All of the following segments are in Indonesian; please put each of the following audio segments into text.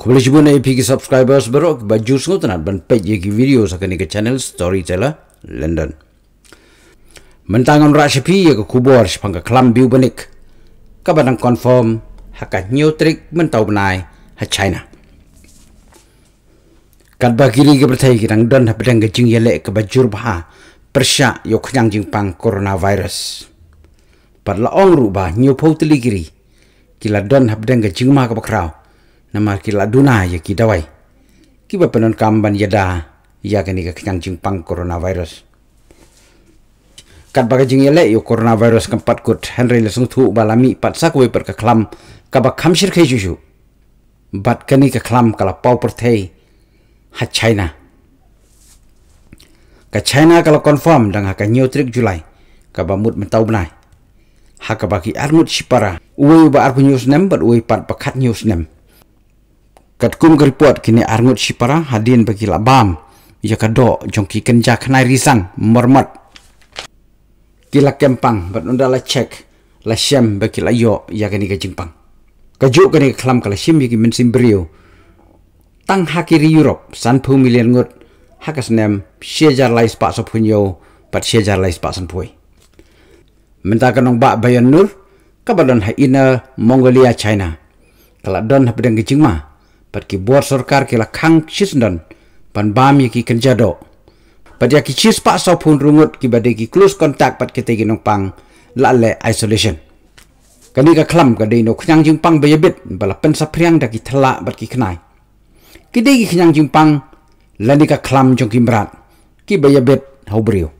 Kubali Shibun AP की baru, बरो baju को tenat dan पेज ये की वीडियो सकने ke channel storyteller London mentangan rasipi ye ko kubor shpang ke klam biu benik. confirm haka new trick mentau benai ha china kat bakiri ke berthai kita don ha pedang jing yele ke bajur bha persya yo yang jingpang pang coronavirus Padahal ong rubah new photli kiri kila don ha pedang jing ma nama kila duna ya kita wai kiba penon kamban ya da ya kini ka kancing pang coronavirus kat jing yele ya yo coronavirus keempat kut henry lesung tu balami pat sakwe per ka klam ka ba khamshir juju bat kani ka klam kala pau per thei ha china ka china kala confirm dang ha ka new trick julai ka ba mut mentau benai ha ka ba armut sipara uwe ba arpu news nem bat uwe pat pakat news nem Katkum kum keriput kini arngut sipara hadin bagi labam ia kado jongki kenja kenai risang mermat kila kempang berunda la cek la syem bagi la yuk ia kini kejingpang kajuk kini kelam kala syem yaki mensim brio tang hakiri Europe san puh milian ngut hakas nem syajar lai sepak sopun yo pat syajar lai sepak san puh. Minta kanong ba bayan nur kabadon hai ina Mongolia China kalau don hapidang pedang kejing mah ki buat sorkar ki la kang chis dan pan bam ki pat ya ki chis pa so pun rungut ki bade ki close contact pat ki gi nong pang la le isolation kani ka klam ka dei no khyang jing pang bit bala pen sa priang da ki thala pat ki khnai ki dei ki khyang jing pang lani ka klam jong ki brat ki beyebit hobrio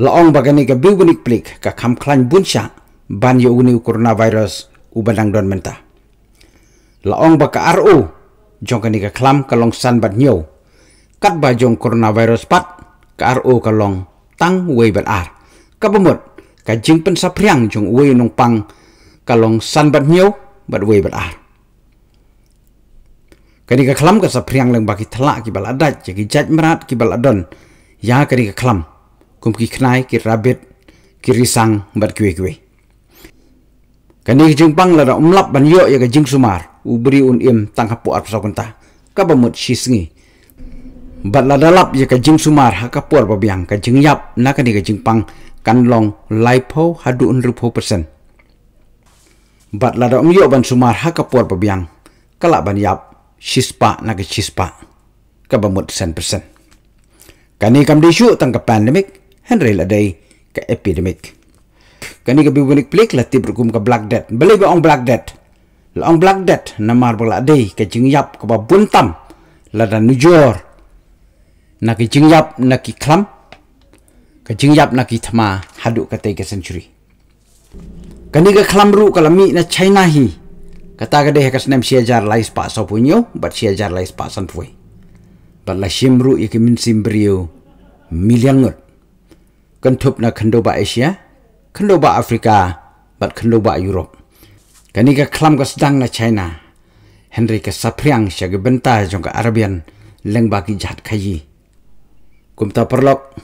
laong bagani ka biu plik ka kham khlan bunsha ban yo uni coronavirus ubanang don menta laong ba ka RO jong ka ni ka klam ka long san bat nyo kat ba jong coronavirus pat ka aru ka long tang wei bat ar ka bumut ka jing pen sa priang jong wei nong pang ka long san bat nyo bat wei bat ar kani ka klam ka sa priang lang baki thala ki bal adat ki jat merat ki bal adon ya kani ka klam kum ki knai ki rabit ki risang bat kwe kwe kani jing pang la da umlap ban yo ya ka jing sumar ubri un im tang hapu ar sokunta kabamut shisngi bat ladalap ye ka jing sumar ha ka puar babiang ka jing yap na ka ni ka jing pang kan long laipo hadu un rupo persen bat lada um ban sumar ha ka puar babiang kala ban yap shispa na ka shispa kabamut sen persen kani kam disu tang ka pandemic henry ladai ka epidemic kani ka bibunik plik la tibrikum ka black debt balik ba ong black debt Long dead na marbala day ka yap ka la lada nujor na ki yap na ki klam ka yap na ki thama hadu ka tei ka century kani ka klam ru ka lami na china hi kata ka deh ka snem jar lai spa so punyo bat jar lai spa san puai bat la shim ru ye ki min simbrio ngot kan thup na khando ba asia khando ba afrika bat khando ba europe ka klam ka sedang na China. Henry ka sapriang siya ka benta jong ka Arabian leng baki jahat kayi. Kumta perlok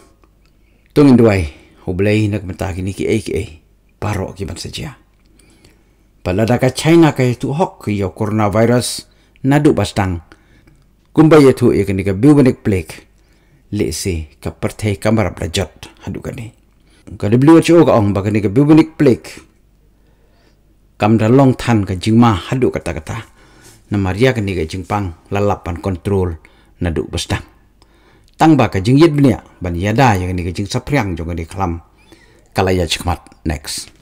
tungin duwai. Hublai na kumta kini ki AKA. paro ki bansa jia. Palada ka China ka tuhok hok ki yo coronavirus nadu bastang. Kumbaya tu ye kaniga bubonic plague. Lese ka pertai kamar blajat hadukani. Ka WHO ka ong ni ka bubonic plague kam da long than ka jing ma hadu kata kata na maria ka ni ka jing pang lalapan kontrol na du bastang tang ba ka jing yed bnia ban yada ya ka ni ka jing sapriang jong ka ni kalam kalaya chikmat next